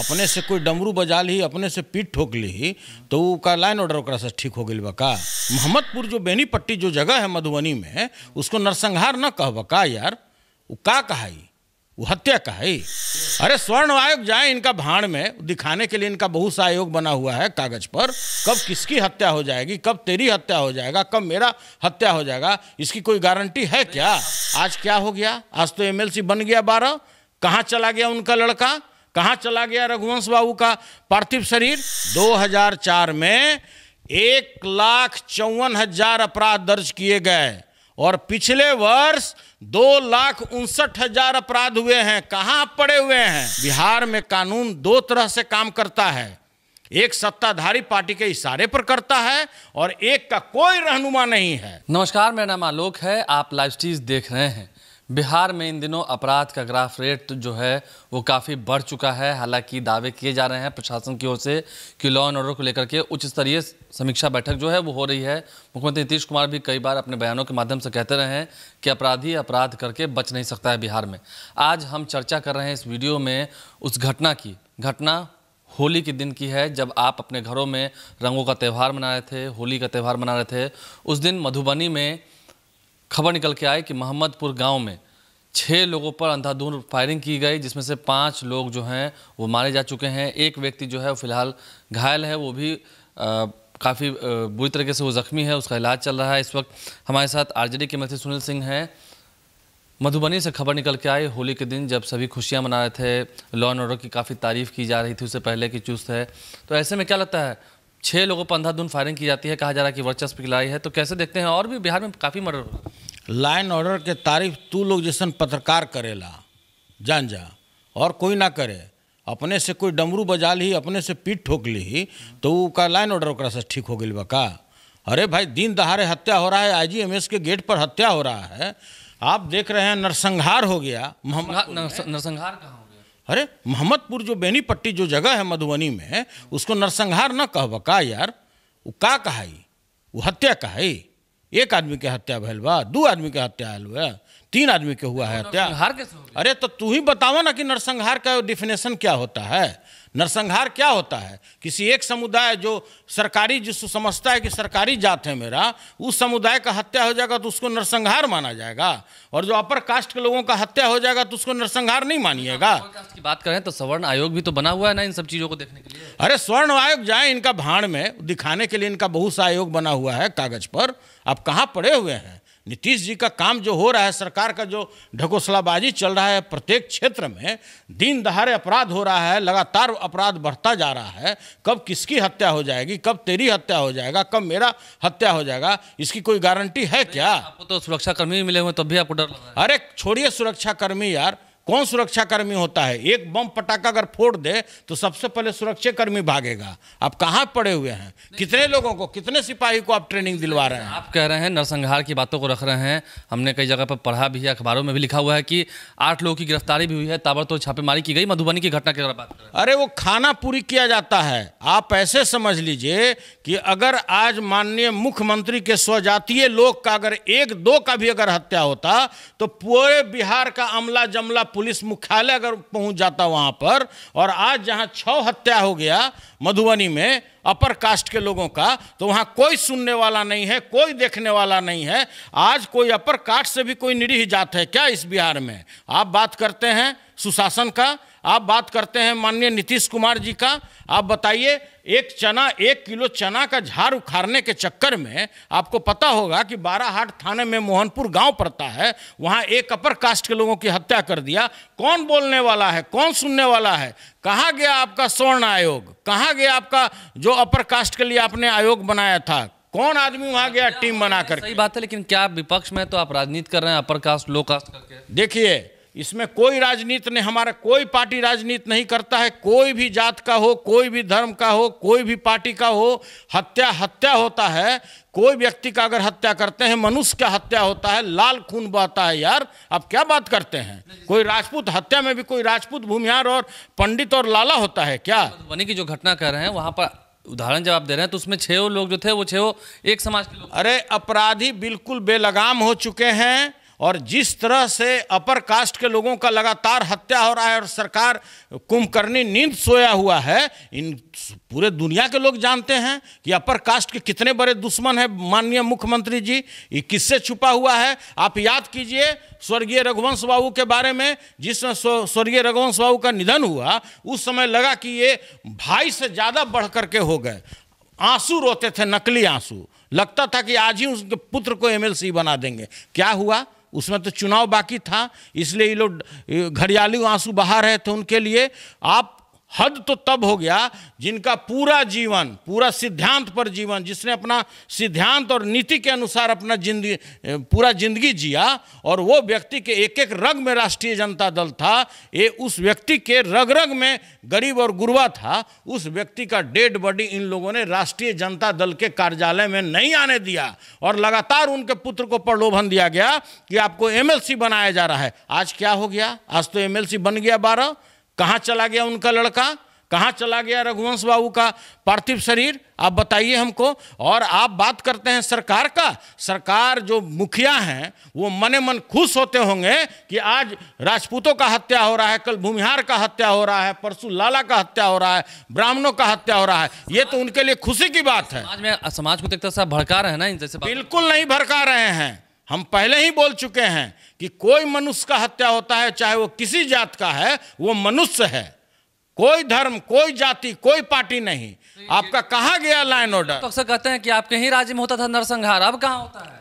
अपने से कोई डमरू बजा ली अपने से पीठ ठोक ली तो उसका लाइन ऑर्डर ओकरा से ठीक हो गई बका मोहम्मदपुर जो बेनीपट्टी जो जगह है मधुबनी में उसको नरसंहार न कह बका यार वो का कहा वो हत्या का है अरे स्वर्ण आयोग जाए इनका भाड़ में दिखाने के लिए इनका बहुत सा आयोग बना हुआ है कागज पर कब किसकी हत्या हो जाएगी कब तेरी हत्या हो जाएगा कब मेरा हत्या हो जाएगा इसकी कोई गारंटी है क्या आज क्या हो गया आज तो एमएलसी बन गया बारह कहाँ चला गया उनका लड़का कहाँ चला गया रघुवंश बाबू का पार्थिव शरीर 2004 में एक लाख चौवन हजार अपराध दर्ज किए गए और पिछले वर्ष दो लाख उनसठ हजार अपराध हुए हैं कहाँ पड़े हुए हैं बिहार में कानून दो तरह से काम करता है एक सत्ताधारी पार्टी के इशारे पर करता है और एक का कोई रहनुमा नहीं है नमस्कार मेरा नाम आलोक है आप लाइव स्टीज देख रहे हैं बिहार में इन दिनों अपराध का ग्राफ रेट जो है वो काफ़ी बढ़ चुका है हालांकि दावे किए जा रहे हैं प्रशासन की ओर से कि लॉ एंड ऑर्डर को लेकर के उच्च स्तरीय समीक्षा बैठक जो है वो हो रही है मुख्यमंत्री नीतीश कुमार भी कई बार अपने बयानों के माध्यम से कहते रहे हैं कि अपराधी अपराध करके बच नहीं सकता है बिहार में आज हम चर्चा कर रहे हैं इस वीडियो में उस घटना की घटना होली के दिन की है जब आप अपने घरों में रंगों का त्यौहार मना रहे थे होली का त्यौहार मना रहे थे उस दिन मधुबनी में खबर निकल के आई कि मोहम्मदपुर गांव में छः लोगों पर अंधाधुंध फायरिंग की गई जिसमें से पांच लोग जो हैं वो मारे जा चुके हैं एक व्यक्ति जो है वो फिलहाल घायल है वो भी काफ़ी बुरी तरीके से वो ज़ख्मी है उसका इलाज चल रहा है इस वक्त हमारे साथ आर के मंत्री सुनील सिंह हैं मधुबनी से खबर निकल के आई होली के दिन जब सभी खुशियां मना रहे थे लॉ एंड ऑर्डर की काफ़ी तारीफ़ की जा रही थी उससे पहले की चुस्त है तो ऐसे में क्या लगता है छः लोगों पर अंधाधुन फायरिंग की जाती है कहा जा रहा है कि वर्चस्व की लड़ाई है तो कैसे देखते हैं और भी बिहार में काफ़ी मर्डर हो ऑर्डर के तारीफ तू लोग जैसन पत्रकार करेला जान जा और कोई ना करे अपने से कोई डमरू बजा ली अपने से पीठ ठोक ली तो का लाइन ऑर्डर ओकरा से ठीक हो गई बका अरे भाई दिन दहाड़े हत्या हो रहा है आई के गेट पर हत्या हो रहा है आप देख रहे हैं नरसंहार हो गया नरसंहार कहाँ अरे मोहम्मदपुर जो बेनीपट्टी जो जगह है मधुबनी में उसको नरसंहार ना का यार वो का कहा वो हत्या कहा एक आदमी के हत्या भैल बा दू आदमी के हत्या आयल बा तीन आदमी के हुआ है तो हत्या अरे तो तू ही बतावा ना कि नरसंहार का डिफिनेशन क्या होता है नरसंहार क्या होता है किसी एक समुदाय जो सरकारी जिसको समझता है कि सरकारी जात है मेरा उस समुदाय का हत्या हो जाएगा तो उसको नरसंहार माना जाएगा और जो अपर कास्ट के लोगों का हत्या हो जाएगा तो उसको नरसंहार नहीं मानिएगा की बात करें तो स्वर्ण आयोग भी तो बना हुआ है ना इन सब चीज़ों को देखने के लिए अरे स्वर्ण आयोग जाए इनका भाड़ में दिखाने के लिए इनका बहुत सा आयोग बना हुआ है कागज पर आप कहाँ पड़े हुए हैं नीतीश जी का काम जो हो रहा है सरकार का जो ढकोसलाबाजी चल रहा है प्रत्येक क्षेत्र में दिन दहाड़े अपराध हो रहा है लगातार अपराध बढ़ता जा रहा है कब किसकी हत्या हो जाएगी कब तेरी हत्या हो जाएगा कब मेरा हत्या हो जाएगा इसकी कोई गारंटी है क्या आपको तो सुरक्षाकर्मी मिले हुए तब भी आपको डर अरे छोड़िए सुरक्षाकर्मी यार कौन सुरक्षाकर्मी होता है एक बम पटाखा अगर फोड़ दे तो सबसे पहले सुरक्षाकर्मी भागेगा आप कहाँ पड़े हुए हैं कितने लोगों को कितने सिपाही को आप ट्रेनिंग दिलवा रहे हैं आप कह रहे हैं नरसंहार की बातों को रख रहे हैं हमने कई जगह पर पढ़ा भी है अखबारों में भी लिखा हुआ है कि आठ लोगों की गिरफ्तारी भी हुई है ताबड़तोड़ छापेमारी की गई मधुबनी की घटना के बात अरे वो खाना पूरी किया जाता है आप ऐसे समझ लीजिए कि अगर आज माननीय मुख्यमंत्री के स्वजातीय लोग का अगर एक दो का भी अगर हत्या होता तो पूरे बिहार का अमला जमला पुलिस मुख्यालय अगर पहुंच जाता वहां पर और आज जहां छः हत्या हो गया मधुबनी में अपर कास्ट के लोगों का तो वहां कोई सुनने वाला नहीं है कोई देखने वाला नहीं है आज कोई अपर कास्ट से भी कोई निरीह जात है क्या इस बिहार में आप बात करते हैं सुशासन का आप बात करते हैं माननीय नीतीश कुमार जी का आप बताइए एक चना एक किलो चना का झार उखाड़ने के चक्कर में आपको पता होगा कि बाराहाट थाने में मोहनपुर गांव पड़ता है वहां एक अपर कास्ट के लोगों की हत्या कर दिया कौन बोलने वाला है कौन सुनने वाला है कहा गया आपका स्वर्ण आयोग कहा गया आपका जो अपर कास्ट के लिए आपने आयोग बनाया था कौन आदमी वहां गया टीम बनाकर सही बात है लेकिन क्या विपक्ष में तो आप राजनीति कर रहे हैं अपर कास्ट लो कास्ट करके देखिए इसमें कोई राजनीति नहीं हमारा कोई पार्टी राजनीति नहीं करता है कोई भी जात का हो कोई भी धर्म का हो कोई भी पार्टी का हो हत्या हत्या होता है कोई व्यक्ति का अगर हत्या करते हैं मनुष्य का हत्या होता है लाल खून बहता है यार आप क्या बात करते हैं कोई राजपूत हत्या में भी कोई राजपूत भूमिहार और पंडित और लाला होता है क्या वनी की जो घटना कर रहे हैं वहाँ पर उदाहरण जब आप दे रहे हैं तो उसमें छो लोग जो थे वो छो एक समाज के लोग अरे अपराधी बिल्कुल बेलगाम हो चुके हैं और जिस तरह से अपर कास्ट के लोगों का लगातार हत्या हो रहा है और सरकार कुंभकर्णी नींद सोया हुआ है इन पूरे दुनिया के लोग जानते हैं कि अपर कास्ट के कितने बड़े दुश्मन हैं माननीय मुख्यमंत्री जी ये किससे छुपा हुआ है आप याद कीजिए स्वर्गीय रघुवंश बाबू के बारे में जिस स्वर्गीय रघुवंश बाबू का निधन हुआ उस समय लगा कि ये भाई से ज़्यादा बढ़ करके हो गए आंसू रोते थे नकली आंसू लगता था कि आज ही उसके पुत्र को एमएलसी बना देंगे क्या हुआ उसमें तो चुनाव बाकी था इसलिए ये लोग घड़ियालू आंसू बहा रहे थे उनके लिए आप हद तो तब हो गया जिनका पूरा जीवन पूरा सिद्धांत पर जीवन जिसने अपना सिद्धांत और नीति के अनुसार अपना जिंदगी पूरा जिंदगी जिया और वो व्यक्ति के एक एक रग में राष्ट्रीय जनता दल था ये उस व्यक्ति के रग रग में गरीब और गुरबा था उस व्यक्ति का डेड बॉडी इन लोगों ने राष्ट्रीय जनता दल के कार्यालय में नहीं आने दिया और लगातार उनके पुत्र को प्रलोभन दिया गया कि आपको एम बनाया जा रहा है आज क्या हो गया आज तो एम बन गया बारह कहाँ चला गया उनका लड़का कहाँ चला गया रघुवंश बाबू का पार्थिव शरीर आप बताइए हमको और आप बात करते हैं सरकार का सरकार जो मुखिया हैं वो मने मन खुश होते होंगे कि आज राजपूतों का हत्या हो रहा है कल भूमिहार का हत्या हो रहा है परसों लाला का हत्या हो रहा है ब्राह्मणों का हत्या हो रहा है ये तो उनके लिए खुशी की बात है समाज में समाज को देखते भड़का रहे हैं ना जैसे बिल्कुल नहीं भड़का रहे हैं हम पहले ही बोल चुके हैं कि कोई मनुष्य का हत्या होता है चाहे वो किसी जात का है वो मनुष्य है कोई धर्म कोई जाति कोई पार्टी नहीं तो आपका कहा गया लाइन ऑर्डर तो अक्सर कहते हैं कि आपके ही राज्य में होता था नरसंहार अब कहा होता है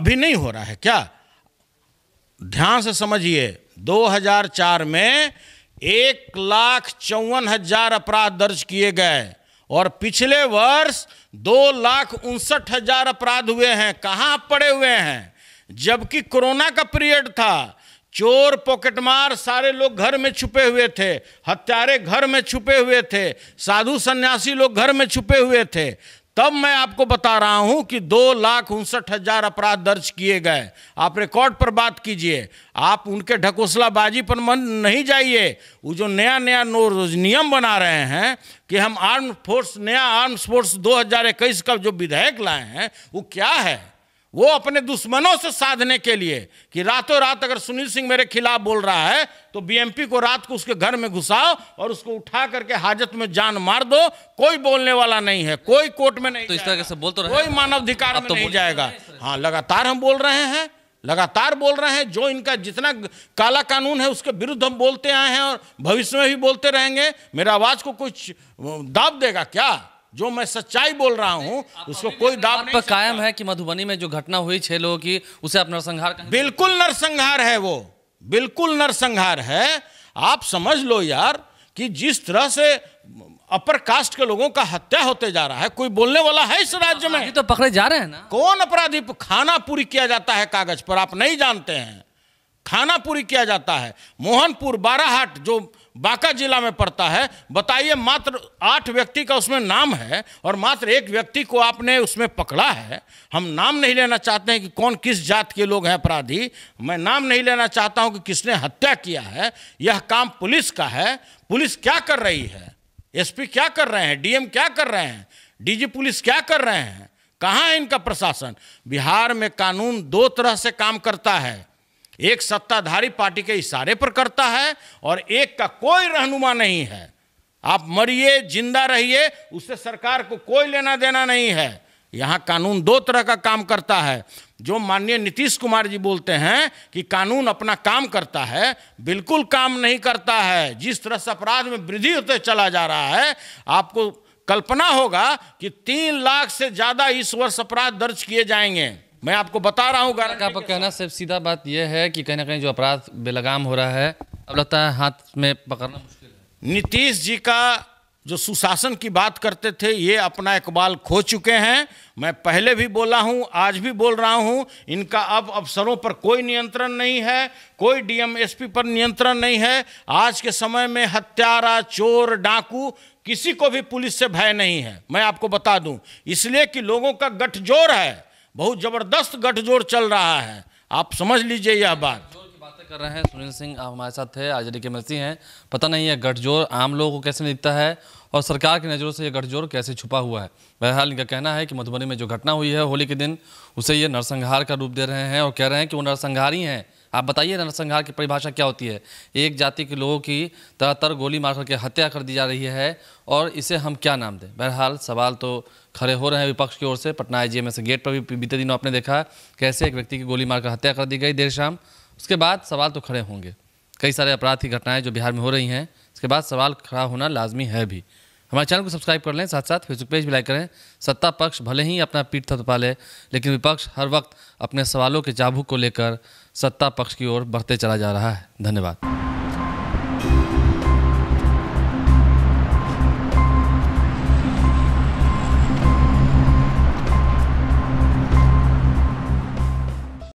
अभी नहीं हो रहा है क्या ध्यान से समझिए 2004 में एक लाख चौवन हजार अपराध दर्ज किए गए और पिछले वर्ष दो लाख उनसठ हजार अपराध हुए हैं कहाँ पड़े हुए हैं जबकि कोरोना का पीरियड था चोर पॉकेटमार सारे लोग घर में छुपे हुए थे हत्यारे घर में छुपे हुए थे साधु सन्यासी लोग घर में छुपे हुए थे तब मैं आपको बता रहा हूं कि दो लाख उनसठ हजार अपराध दर्ज किए गए आप रिकॉर्ड पर बात कीजिए आप उनके ढकोसलाबाजी पर मन नहीं जाइए वो जो नया नया नो नियम बना रहे हैं कि हम आर्म फोर्स नया आर्म फोर्स दो का जो विधेयक लाए हैं वो क्या है वो अपने दुश्मनों से साधने के लिए कि रातों रात अगर सुनील सिंह मेरे खिलाफ बोल रहा है तो बीएमपी को रात को उसके घर में घुसाओ और उसको उठा करके हाजत में जान मार दो कोई बोलने वाला नहीं है कोई कोर्ट में नहीं तो इस तरह से बोल तो कोई मानवाधिकार तो नहीं जाएगा हाँ लगातार हम बोल रहे हैं लगातार बोल रहे हैं जो इनका जितना काला कानून है उसके विरुद्ध हम बोलते आए हैं और भविष्य में भी बोलते रहेंगे मेरा आवाज़ को कुछ दाब देगा क्या जो मैं सच्चाई बोल रहा हूँ उसको कोई दाव पर कायम है कि मधुबनी में जो घटना हुई छह लोगों की उसे आप नरसंहार बिल्कुल नरसंहार है वो बिल्कुल नरसंहार है आप समझ लो यार कि जिस तरह से अपर कास्ट के लोगों का हत्या होते जा रहा है कोई बोलने वाला है इस राज्य में तो पकड़े जा रहे हैं ना कौन अपराधी खाना पूरी किया जाता है कागज पर आप नहीं जानते हैं खाना पूरी किया जाता है मोहनपुर बाराहाट जो बांका जिला में पड़ता है बताइए मात्र आठ व्यक्ति का उसमें नाम है और मात्र एक व्यक्ति को आपने उसमें पकड़ा है हम नाम नहीं लेना चाहते हैं कि कौन किस जात के लोग हैं अपराधी मैं नाम नहीं लेना चाहता हूं कि किसने हत्या किया है यह काम पुलिस का है पुलिस क्या कर रही है एसपी क्या कर रहे हैं डीएम क्या कर रहे हैं डी पुलिस क्या कर रहे हैं कहाँ है इनका प्रशासन बिहार में कानून दो तरह से काम करता है एक सत्ताधारी पार्टी के इशारे पर करता है और एक का कोई रहनुमा नहीं है आप मरिए जिंदा रहिए उससे सरकार को कोई लेना देना नहीं है यहाँ कानून दो तरह का काम करता है जो माननीय नीतीश कुमार जी बोलते हैं कि कानून अपना काम करता है बिल्कुल काम नहीं करता है जिस तरह से अपराध में वृद्धि होते चला जा रहा है आपको कल्पना होगा कि तीन लाख से ज़्यादा इस वर्ष अपराध दर्ज किए जाएंगे मैं आपको बता रहा हूँ आपका कहना सिर्फ सीधा बात यह है कि कहीं ना कहीं जो अपराध बेलगाम हो रहा है अब लगता है हाथ में पकड़ना मुश्किल है नीतीश जी का जो सुशासन की बात करते थे ये अपना इकबाल खो चुके हैं मैं पहले भी बोला हूँ आज भी बोल रहा हूँ इनका अब अफसरों पर कोई नियंत्रण नहीं है कोई डीएमएसपी पर नियंत्रण नहीं है आज के समय में हत्यारा चोर डाकू किसी को भी पुलिस से भय नहीं है मैं आपको बता दूँ इसलिए कि लोगों का गठजोर है बहुत ज़बरदस्त गठजोड़ चल रहा है आप समझ लीजिए यह बात कर रहे हैं सुनील सिंह आप हमारे साथ थे आजादी के मसी हैं पता नहीं है गठजोड़ आम लोगों को कैसे दिखता है और सरकार की नज़रों से ये गठजोड़ कैसे छुपा हुआ है बहरहाल इनका कहना है कि मधुबनी में जो घटना हुई है होली के दिन उसे ये नरसंहार का रूप दे रहे हैं और कह रहे हैं कि वो नरसंहार ही हैं आप बताइए नरसंहार की परिभाषा क्या होती है एक जाति के लोगों की तरह गोली मारकर के हत्या कर दी जा रही है और इसे हम क्या नाम दें बहरहाल सवाल तो खड़े हो रहे हैं विपक्ष की ओर से पटना आई से गेट पर भी बीते दिनों आपने देखा कैसे एक व्यक्ति की गोली मारकर हत्या कर दी गई देर शाम उसके बाद सवाल तो खड़े होंगे कई सारे अपराध की घटनाएं जो बिहार में हो रही हैं इसके बाद सवाल खड़ा होना लाजमी है भी हमारे चैनल को सब्सक्राइब कर लें साथ साथ फेसबुक पेज भी लाइक करें सत्ता पक्ष भले ही अपना पीठ थपा ले, लेकिन विपक्ष हर वक्त अपने सवालों के जाबू को लेकर सत्ता पक्ष की ओर बढ़ते चला जा रहा है धन्यवाद